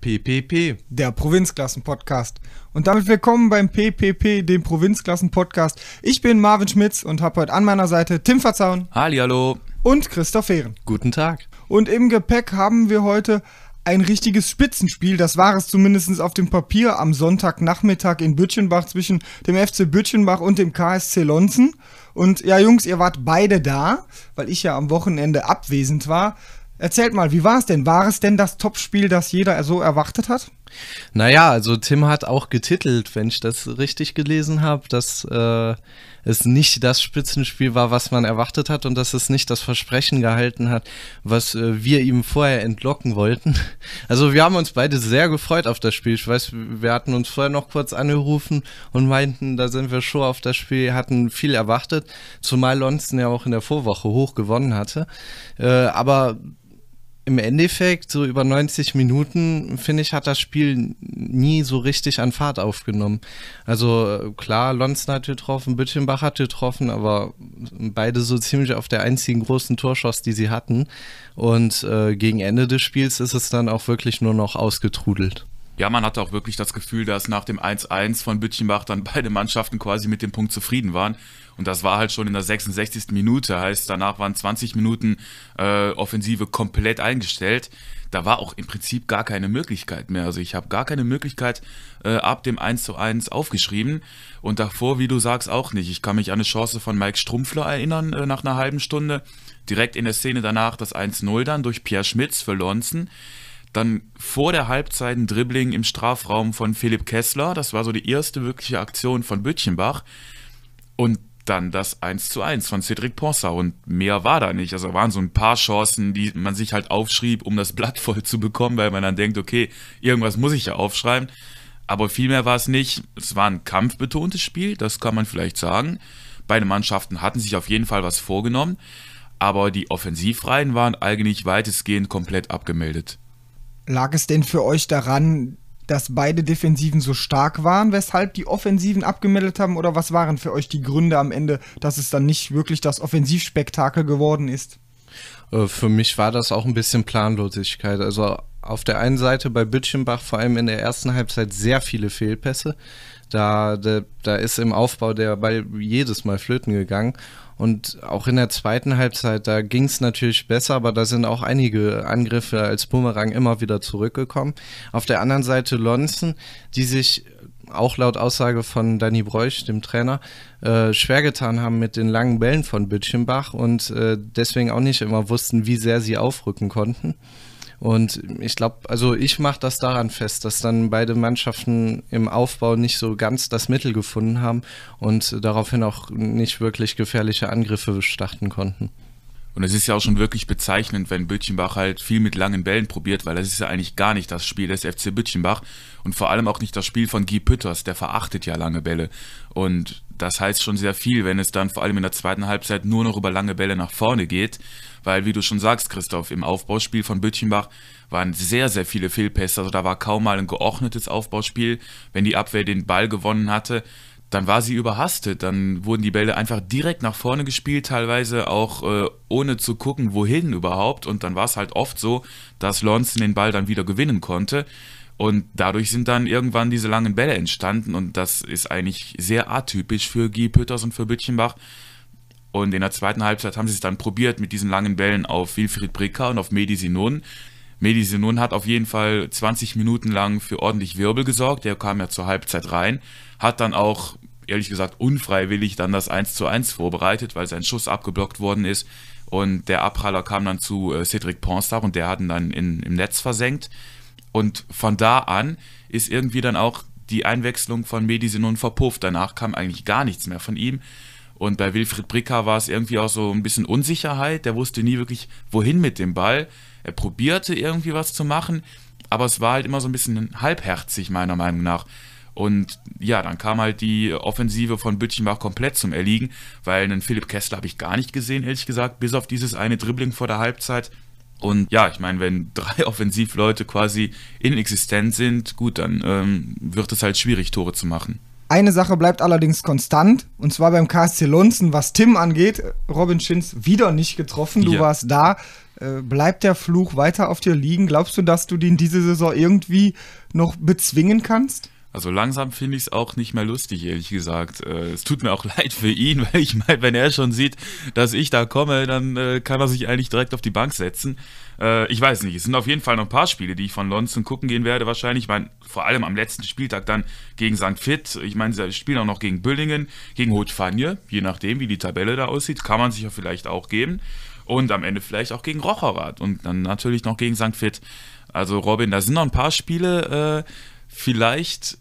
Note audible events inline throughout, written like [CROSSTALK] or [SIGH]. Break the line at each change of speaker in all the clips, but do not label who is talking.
PPP, der Provinzklassen-Podcast. Und damit willkommen beim PPP, dem Provinzklassen-Podcast. Ich bin Marvin Schmitz und habe heute an meiner Seite Tim Verzaun.
Hallihallo.
Und Christoph Ehren. Guten Tag. Und im Gepäck haben wir heute ein richtiges Spitzenspiel. Das war es zumindest auf dem Papier am Sonntagnachmittag in Bütchenbach zwischen dem FC Bütchenbach und dem KSC Lonzen. Und ja, Jungs, ihr wart beide da, weil ich ja am Wochenende abwesend war. Erzählt mal, wie war es denn? War es denn das Topspiel, das jeder so erwartet hat?
Naja, also Tim hat auch getitelt, wenn ich das richtig gelesen habe, dass äh, es nicht das Spitzenspiel war, was man erwartet hat und dass es nicht das Versprechen gehalten hat, was äh, wir ihm vorher entlocken wollten. [LAUGHS] Also wir haben uns beide sehr gefreut auf das Spiel. Ich weiß, wir hatten uns vorher noch kurz angerufen und meinten, da sind wir schon auf das Spiel, hatten viel erwartet, zumal Lonson ja auch in der Vorwoche hoch gewonnen hatte. Äh, aber im Endeffekt, so über 90 Minuten, finde ich, hat das Spiel nie so richtig an Fahrt aufgenommen. Also äh, klar, Lonzen hat getroffen, Bütchenbach hat getroffen, aber beide so ziemlich auf der einzigen großen Torschuss, die sie hatten. Und äh, gegen Ende des Spiels ist es dann auch wirklich nur noch ausgetrudelt.
Ja, man hatte auch wirklich das Gefühl, dass nach dem 1-1 von Bütchenbach dann beide Mannschaften quasi mit dem Punkt zufrieden waren. Und das war halt schon in der 66. Minute. Heißt, danach waren 20 Minuten äh, Offensive komplett eingestellt. Da war auch im Prinzip gar keine Möglichkeit mehr. Also ich habe gar keine Möglichkeit äh, ab dem 1 zu 1 aufgeschrieben. Und davor, wie du sagst, auch nicht. Ich kann mich an eine Chance von Mike Strumpfler erinnern äh, nach einer halben Stunde. Direkt in der Szene danach das 1-0 dann durch Pierre Schmitz für Lonzen. Dann vor der Halbzeit ein Dribbling im Strafraum von Philipp Kessler. Das war so die erste wirkliche Aktion von Bütchenbach. Und dann das 1 zu 1 von Cedric Porsa und mehr war da nicht. Also waren so ein paar Chancen, die man sich halt aufschrieb, um das Blatt [LAUGHS] voll zu bekommen, weil man dann denkt, okay, irgendwas muss ich ja aufschreiben. Aber viel mehr war es nicht. Es war ein kampfbetontes Spiel, das kann man vielleicht sagen. Beide Mannschaften hatten sich auf jeden Fall was vorgenommen, aber die Offensivreihen waren eigentlich weitestgehend komplett abgemeldet.
Lag es denn für euch daran, dass beide Defensiven so stark waren, weshalb die Offensiven abgemeldet haben? Oder was waren für euch die Gründe am Ende, dass es dann nicht wirklich das Offensivspektakel geworden ist?
Äh, für mich war das auch ein bisschen Planlosigkeit. Also auf der einen Seite bei Bütchenbach vor allem in der ersten Halbzeit sehr viele Fehlpässe. Da, da, da ist im Aufbau der Ball jedes Mal flöten gegangen. Und auch in der zweiten Halbzeit, da ging es natürlich besser, aber da sind auch einige Angriffe als Bumerang immer wieder zurückgekommen. Auf der anderen Seite Lonzen, die sich auch laut Aussage von Danny Breusch, dem Trainer, äh, schwer getan haben mit den langen Bällen von Bütchenbach und äh, deswegen auch nicht immer wussten, wie sehr sie aufrücken konnten. Und ich glaube, also ich mache das daran fest, dass dann beide Mannschaften im Aufbau nicht so ganz das Mittel gefunden haben und daraufhin auch nicht wirklich gefährliche Angriffe starten konnten.
Und es ist ja auch schon wirklich bezeichnend, wenn Bütchenbach halt viel mit langen Bällen probiert, weil das ist ja eigentlich gar nicht das Spiel des FC Bütchenbach und vor allem auch nicht das Spiel von Guy Pütters, der verachtet ja lange Bälle. Und das heißt schon sehr viel, wenn es dann vor allem in der zweiten Halbzeit nur noch über lange Bälle nach vorne geht. Weil, wie du schon sagst, Christoph, im Aufbauspiel von Büttchenbach waren sehr, sehr viele Fehlpässe. Also da war kaum mal ein geordnetes Aufbauspiel. Wenn die Abwehr den Ball gewonnen hatte, dann war sie überhastet. Dann wurden die Bälle einfach direkt nach vorne gespielt, teilweise auch äh, ohne zu gucken, wohin überhaupt. Und dann war es halt oft so, dass Lonson den Ball dann wieder gewinnen konnte. Und dadurch sind dann irgendwann diese langen Bälle entstanden und das ist eigentlich sehr atypisch für Guy Pütters und für Bütchenbach. Und in der zweiten Halbzeit haben sie es dann probiert mit diesen langen Bällen auf Wilfried Bricker und auf Medi Sinon. Medi Sinon hat auf jeden Fall 20 Minuten lang für ordentlich Wirbel gesorgt. Der kam ja zur Halbzeit rein, hat dann auch ehrlich gesagt unfreiwillig dann das 1 zu 1 vorbereitet, weil sein Schuss abgeblockt worden ist. Und der Abpraller kam dann zu äh, Cedric Ponstar und der hat ihn dann in, im Netz versenkt. Und von da an ist irgendwie dann auch die Einwechslung von Medizinon verpufft. Danach kam eigentlich gar nichts mehr von ihm. Und bei Wilfried Bricker war es irgendwie auch so ein bisschen Unsicherheit. Der wusste nie wirklich, wohin mit dem Ball. Er probierte irgendwie was zu machen, aber es war halt immer so ein bisschen halbherzig, meiner Meinung nach. Und ja, dann kam halt die Offensive von Büttchenbach komplett zum Erliegen, weil einen Philipp Kessler habe ich gar nicht gesehen, ehrlich gesagt, bis auf dieses eine Dribbling vor der Halbzeit. Und ja, ich meine, wenn [LAUGHS] drei Offensivleute quasi inexistent sind, gut, dann ähm, wird es halt schwierig, Tore zu machen.
Eine Sache bleibt allerdings konstant, und zwar beim KSC Lunzen, was Tim angeht. Robin Schins wieder nicht getroffen, du ja. warst da. Äh, bleibt der Fluch weiter auf dir liegen? Glaubst du, dass du den diese Saison irgendwie noch bezwingen kannst?
Also langsam finde ich es auch nicht mehr lustig, ehrlich gesagt. Äh, es tut mir auch [LAUGHS] leid für ihn, weil ich meine, wenn er schon sieht, dass ich da komme, dann äh, kann er sich eigentlich direkt auf die Bank setzen. Äh, ich weiß nicht, es sind auf jeden Fall noch ein paar Spiele, die ich von Lonson gucken gehen werde wahrscheinlich. Ich meine, vor allem am letzten Spieltag dann gegen St. Fit. Ich meine, sie spielen auch noch gegen Büllingen, gegen haute Je nachdem, wie die Tabelle da aussieht, kann man sich ja vielleicht auch geben. Und am Ende vielleicht auch gegen Rocherath und dann natürlich noch gegen St. Fit. Also Robin, da sind noch ein paar Spiele. Äh, vielleicht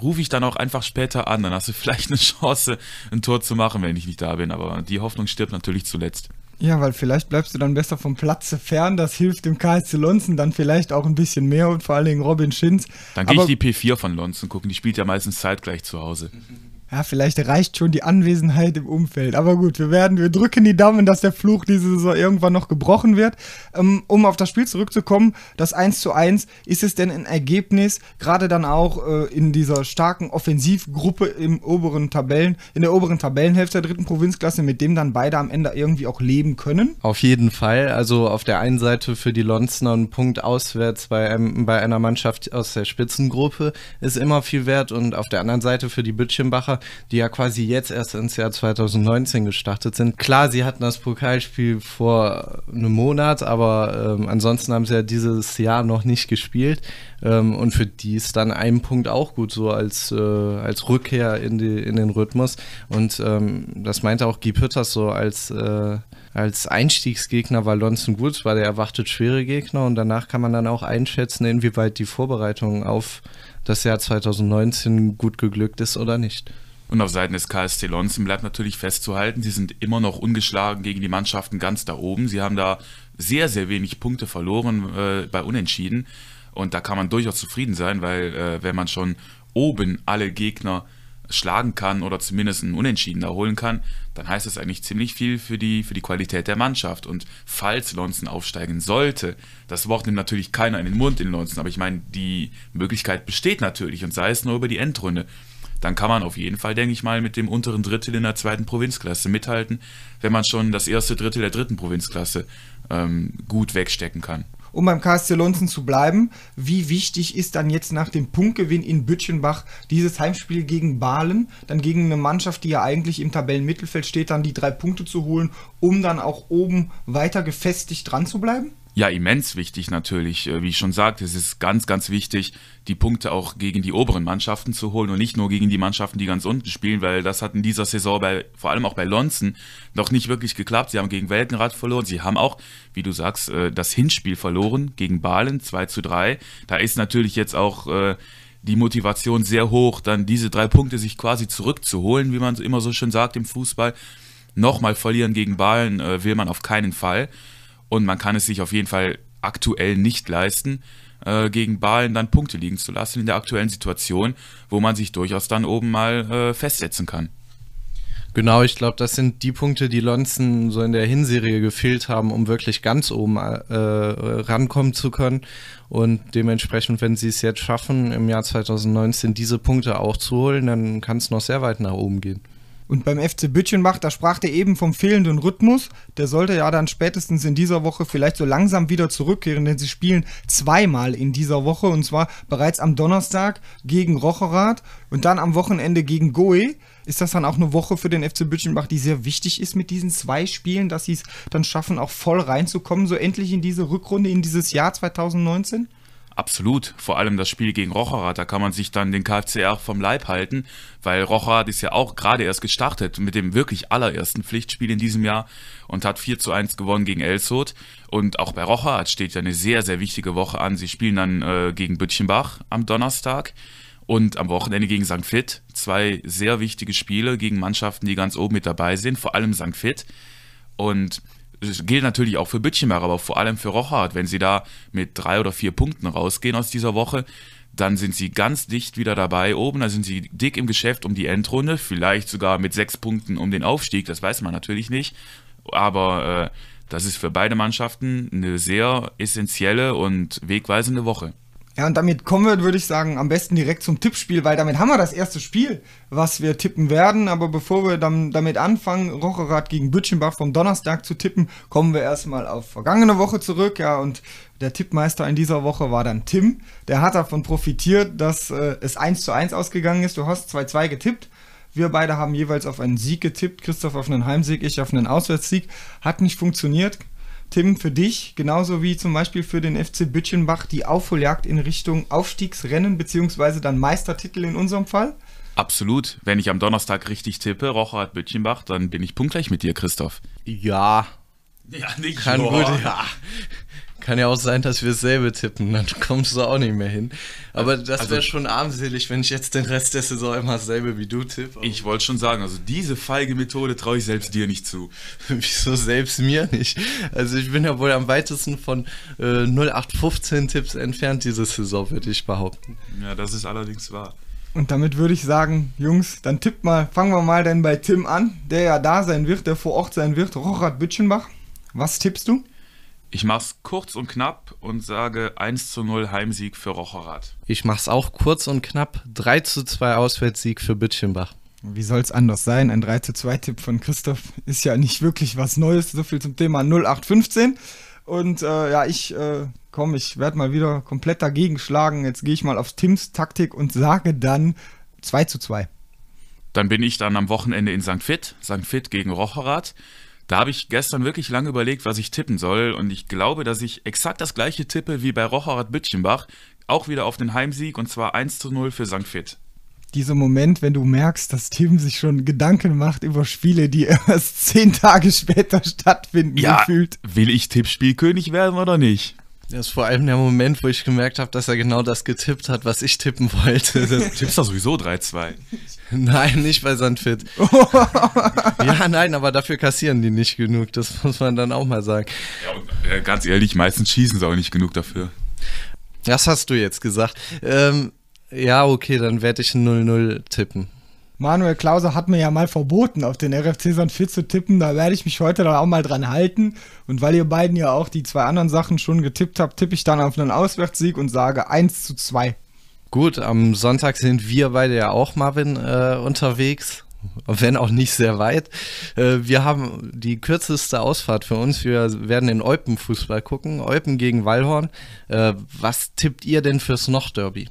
rufe ich dann auch einfach später an. Dann hast du [LAUGHS] vielleicht eine Chance, ein Tor zu machen, wenn ich nicht da bin. Aber die Hoffnung stirbt natürlich zuletzt.
Ja, weil vielleicht bleibst du dann besser vom Platze fern. Das hilft dem KSC Lonzen dann vielleicht auch ein bisschen mehr und vor allen Dingen Robin Schins. Dann gehe ich
die P4 von Lonzen gucken. Die spielt ja meistens zeitgleich zu Hause. Mhm.
[LAUGHS] ja, vielleicht reicht schon die Anwesenheit im Umfeld. Aber gut, wir werden, wir drücken die Daumen, dass der Fluch diese Saison irgendwann noch gebrochen wird. Ähm, um auf das Spiel zurückzukommen, das 1 zu 1, ist es denn ein Ergebnis, gerade dann auch äh, in dieser starken Offensivgruppe im oberen Tabellen, in der oberen Tabellenhälfte der dritten Provinzklasse, mit dem dann beide am Ende irgendwie auch leben können?
Auf jeden Fall. Also auf der einen Seite für die Lonzner ein Punkt auswärts bei, einem, ähm, bei einer Mannschaft aus der Spitzengruppe ist immer viel wert und auf der anderen Seite für die Bütchenbacher die ja quasi jetzt erst ins Jahr 2019 gestartet sind. Klar, sie hatten das Pokalspiel vor einem Monat, aber ähm, ansonsten haben sie ja dieses Jahr noch nicht gespielt. Ähm, und für die ist dann ein Punkt auch gut, so als, äh, als Rückkehr in, die, in den Rhythmus. Und ähm, das meinte auch Guy Pütters so als, äh, als Einstiegsgegner war Lonson Woods, war der erwartet schwere Gegner. Und danach kann man dann auch einschätzen, inwieweit die Vorbereitung auf das Jahr 2019 gut geglückt ist oder nicht.
Und auf Seiten des KSC Lonzen bleibt natürlich festzuhalten, sie sind immer noch ungeschlagen gegen die Mannschaften ganz da oben. Sie haben da sehr, sehr wenig Punkte verloren äh, bei Unentschieden. Und da kann man durchaus zufrieden sein, weil äh, wenn man schon oben alle Gegner schlagen kann oder zumindest einen Unentschieden erholen kann, dann heißt das eigentlich ziemlich viel für die, für die Qualität der Mannschaft. Und falls Lonzen aufsteigen sollte, das Wort nimmt natürlich keiner in den Mund in Lonzen, aber ich meine, die Möglichkeit besteht natürlich und sei es nur über die Endrunde dann kann man auf jeden Fall, denke ich mal, mit dem unteren Drittel in der zweiten Provinzklasse mithalten, wenn man schon das erste Drittel der dritten Provinzklasse ähm, gut wegstecken kann.
Um beim KSC Lonzen zu bleiben, wie wichtig ist dann jetzt nach dem Punktgewinn in Bütchenbach dieses Heimspiel gegen Balen, dann gegen eine Mannschaft, die ja eigentlich im Tabellenmittelfeld steht, dann die drei Punkte zu holen, um dann auch oben weiter gefestigt dran zu bleiben?
Ja, immens wichtig natürlich. Äh, wie ich schon sagte, es ist ganz, ganz wichtig, die Punkte auch gegen die oberen Mannschaften zu holen und nicht nur gegen die Mannschaften, die ganz unten spielen, weil das hat in dieser Saison bei, vor allem auch bei Lonzen, noch nicht wirklich geklappt. Sie haben gegen Weltenrad verloren. Sie haben auch, wie du sagst, äh, das Hinspiel verloren gegen Balen 2 zu 3. Da ist natürlich jetzt auch äh, die Motivation sehr hoch, dann diese drei Punkte sich quasi zurückzuholen, wie man immer so schön sagt im Fußball. Nochmal verlieren gegen Balen will man auf keinen Fall. Und man kann es sich auf jeden Fall aktuell nicht leisten, äh, gegen Balen dann Punkte liegen zu lassen in der aktuellen Situation, wo man sich durchaus dann oben mal äh, festsetzen kann. Genau, ich glaube, das sind die Punkte,
die Lonzen so in der Hinserie gefehlt haben, um wirklich ganz oben äh, rankommen zu können. Und dementsprechend, wenn sie es jetzt schaffen, im Jahr 2019 diese Punkte auch zu holen, dann kann es noch sehr weit nach oben gehen.
Und beim FC Büttchenbach, da sprach der eben vom fehlenden Rhythmus. Der sollte ja dann spätestens in dieser Woche vielleicht so langsam wieder zurückkehren, denn sie spielen zweimal in dieser Woche und zwar bereits am Donnerstag gegen Rocherath und dann am Wochenende gegen Goe. Ist das dann auch eine Woche für den FC Büttchenbach, die sehr wichtig ist mit diesen zwei Spielen, dass sie es dann schaffen, auch voll reinzukommen, so endlich in diese Rückrunde, in dieses Jahr
2019? Absolut. Vor allem das Spiel gegen Rocherath, da kann man sich dann den KCR vom Leib halten, weil Rocherath ist ja auch gerade erst gestartet mit dem wirklich allerersten Pflichtspiel in diesem Jahr und hat 4 zu 1 gewonnen gegen Elshot. Und auch bei Rocherath steht ja eine sehr, sehr wichtige Woche an. Sie spielen dann äh, gegen Büttchenbach am Donnerstag und am Wochenende gegen St. Fit. Zwei sehr wichtige Spiele gegen Mannschaften, die ganz oben mit dabei sind, vor allem St. Fit. Und das gilt natürlich auch für Bütchemer, aber vor allem für Rochard. Wenn sie da mit drei oder vier Punkten rausgehen aus dieser Woche, dann sind sie ganz dicht wieder dabei oben. Da sind sie dick im Geschäft um die Endrunde, vielleicht sogar mit sechs Punkten um den Aufstieg. Das weiß man natürlich nicht. Aber äh, das ist für beide Mannschaften eine sehr essentielle und wegweisende Woche.
Ja, und damit kommen wir, würde ich sagen, am besten direkt zum Tippspiel, weil damit haben wir das erste Spiel, was wir tippen werden. Aber bevor wir dann damit anfangen, Rocherath gegen Bütchenbach vom Donnerstag zu tippen, kommen wir erstmal auf vergangene Woche zurück. Ja, und der Tippmeister in dieser Woche war dann Tim. Der hat davon profitiert, dass äh, es 1 zu 1 ausgegangen ist. Du hast 2-2 getippt. Wir beide haben jeweils auf einen Sieg getippt. Christoph auf einen Heimsieg, ich auf einen Auswärtssieg. Hat nicht funktioniert. Tim, für dich, genauso wie zum Beispiel für den FC Bütchenbach, die Aufholjagd in Richtung Aufstiegsrennen beziehungsweise dann Meistertitel in unserem Fall?
Absolut. Wenn ich am Donnerstag richtig tippe, Rochard Bütchenbach, dann bin ich punktgleich mit dir, Christoph. Ja. Ja, nicht Kann gut, ja.
Kann ja auch sein, dass wir dasselbe tippen, dann [LAUGHS] kommst du auch
nicht mehr hin. Aber das also, wäre schon armselig, wenn ich jetzt den Rest der Saison immer dasselbe wie du tippe. Ich wollte schon sagen, also diese feige Methode traue ich selbst dir nicht zu.
[LAUGHS] Wieso selbst mir nicht? Also ich bin ja wohl am weitesten von äh, 0815 Tipps entfernt diese Saison, würde ich behaupten. Ja, das ist allerdings wahr.
Und damit würde ich sagen, Jungs, dann tippt mal, fangen wir mal denn bei Tim an, der ja da sein wird, der vor Ort sein wird, Rochard Bütchenbach. Was tippst du?
Ich mach's kurz und knapp und sage 1 zu 0 Heimsieg für Rocherath. Ich
mach's auch kurz und knapp
3 zu 2
Auswärtssieg für Bütchenbach.
Wie soll's anders sein? Ein 3 zu 2 Tipp von Christoph ist ja nicht wirklich was Neues. So viel zum Thema 0815. Und äh, ja, ich äh, komm, ich werde mal wieder komplett dagegen schlagen. Jetzt gehe ich mal auf Tims Taktik und sage dann 2 zu 2.
Dann bin ich dann am Wochenende in St. Fit. St. Fit gegen Rocherath. Da habe ich gestern wirklich lange überlegt, was ich tippen soll und ich glaube, dass ich exakt das gleiche tippe wie bei Rocherath Bütchenbach, auch wieder auf den Heimsieg und zwar 1 zu 0 für St. Fit
dieser Moment, wenn du merkst, dass Tim sich schon Gedanken macht über Spiele, die [LAUGHS] erst zehn Tage später stattfinden, ja, gefühlt.
Will ich Tippspielkönig werden oder nicht? Das ist vor
allem der Moment, wo ich gemerkt habe, dass er genau das getippt hat, was ich tippen wollte. Du tippst doch sowieso 3-2. [LAUGHS] Nein, nicht bei Sandfit. [LAUGHS] ja, nein, aber dafür kassieren die nicht genug. Das muss man dann auch mal sagen.
Ja, und, äh, ganz ehrlich, meistens schießen sie auch nicht genug dafür.
Das hast du jetzt gesagt. Ähm, ja, okay, dann werde ich ein 0-0 tippen.
Manuel Klauser hat mir ja mal verboten, auf den RFC St. 4 zu tippen. Da werde ich mich heute dann auch mal dran halten. Und weil ihr beiden ja auch die zwei anderen Sachen schon getippt habt, tippe ich dann auf einen Auswärtssieg und sage 1 zu 2.
Gut, am Sonntag sind wir beide ja auch, Marvin, äh, unterwegs wenn auch nicht sehr weit. Äh, wir haben die kürzeste Ausfahrt für uns. Wir werden in Eupen Fußball gucken. Eupen gegen Wallhorn. Äh, was tippt ihr denn fürs Noch-Derby?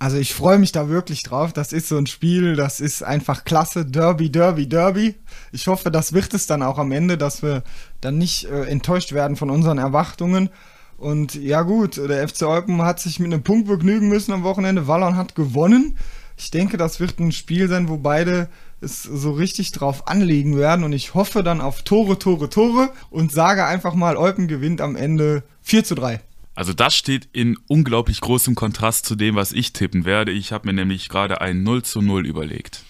Also ich freue mich da wirklich drauf. Das ist so ein Spiel, das ist einfach klasse. Derby, Derby, Derby. Ich hoffe, das wird es dann auch am Ende, dass wir dann nicht äh, enttäuscht werden von unseren Erwartungen. Und ja gut, der FC Olpen hat sich mit einem Punkt begnügen müssen am Wochenende. Wallon hat gewonnen. Ich denke, das wird ein Spiel sein, wo beide es so richtig drauf anlegen werden. Und ich hoffe dann auf Tore, Tore, Tore und sage einfach mal, Olpen gewinnt am Ende 4 zu 3.
Also das steht in unglaublich großem Kontrast zu dem, was ich tippen werde. Ich habe mir nämlich gerade ein 0 zu 0 überlegt.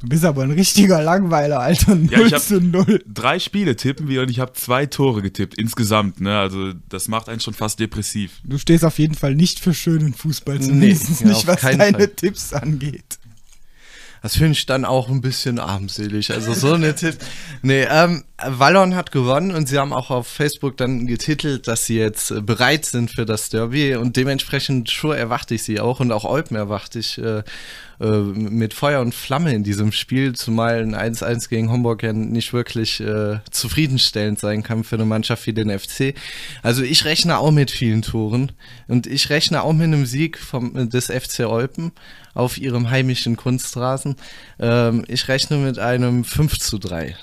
Du bist aber ein richtiger Langweiler, Alter. 0 ja, zu 0.
Drei Spiele tippen wir und ich habe zwei Tore getippt insgesamt. Ne? Also das macht einen schon fast depressiv.
Du stehst auf jeden Fall nicht für schönen Fußball, zumindest nee, ja, nicht, was deine Fall. Tipps angeht.
Das finde ich dann auch ein bisschen armselig. Also so eine [LAUGHS] Tipp. Nee, ähm, Wallon hat gewonnen und sie haben auch auf Facebook dann getitelt, dass sie jetzt äh, bereit sind für das Derby und dementsprechend schon erwarte ich sie auch und auch Olpen erwarte ich äh, äh, mit Feuer und Flamme in diesem Spiel, zumal ein 1-1 gegen Homburg ja nicht wirklich äh, zufriedenstellend sein kann für eine Mannschaft wie den FC. Also ich rechne auch mit vielen Toren und ich rechne auch mit einem Sieg vom, äh, des FC Olpen auf ihrem heimischen Kunstrasen. Ähm, ich rechne mit einem 5 zu 3.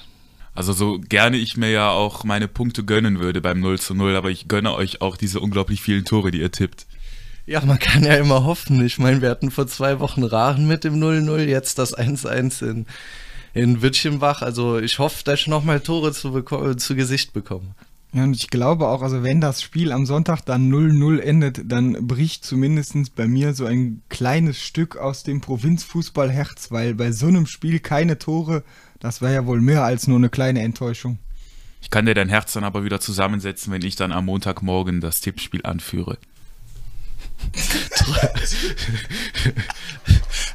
Also so gerne ich mir ja auch meine Punkte gönnen würde beim 0 zu 0, aber ich gönne euch auch diese unglaublich vielen Tore, die ihr tippt.
Ja, man kann ja immer hoffen. Ich meine, wir hatten vor zwei Wochen Raren mit dem 0-0, jetzt das 1-1 in, in Wittchenbach. Also ich hoffe, dass ich nochmal Tore
zu, zu Gesicht bekomme. Ja, und ich glaube auch, also wenn das Spiel am Sonntag dann 0-0 endet, dann bricht zumindest bei mir so ein kleines Stück aus dem Provinzfußballherz, weil bei so einem Spiel keine Tore, das wäre ja wohl mehr als nur eine kleine Enttäuschung.
Ich kann dir dein Herz dann aber wieder zusammensetzen, wenn ich dann am Montagmorgen das Tippspiel anführe. [LAUGHS]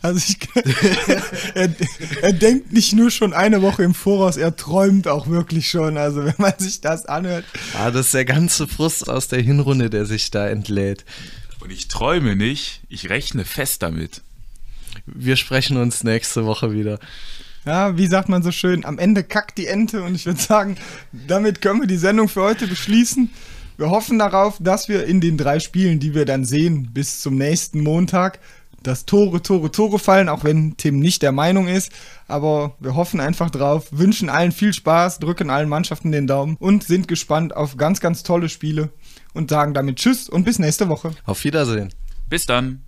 Also ich, [LAUGHS] er, er, denkt nicht nur schon eine Woche im Voraus, er träumt auch wirklich schon. Also wenn man sich das anhört.
Ah, das ist der ganze Frust aus der Hinrunde, der sich da
entlädt. Und ich träume nicht, ich rechne fest damit. Wir sprechen uns nächste Woche wieder.
Ja, wie sagt man so schön, am Ende kackt die Ente und ich würde sagen, damit können wir die Sendung für heute beschließen. Wir hoffen darauf, dass wir in den drei Spielen, die wir dann sehen, bis zum nächsten Montag dass Tore, Tore, Tore fallen, auch wenn Tim nicht der Meinung ist. Aber wir hoffen einfach drauf, wünschen allen viel Spaß, drücken allen Mannschaften den Daumen und sind gespannt auf ganz, ganz tolle Spiele und sagen damit Tschüss und bis nächste Woche.
Auf Wiedersehen. Bis
dann.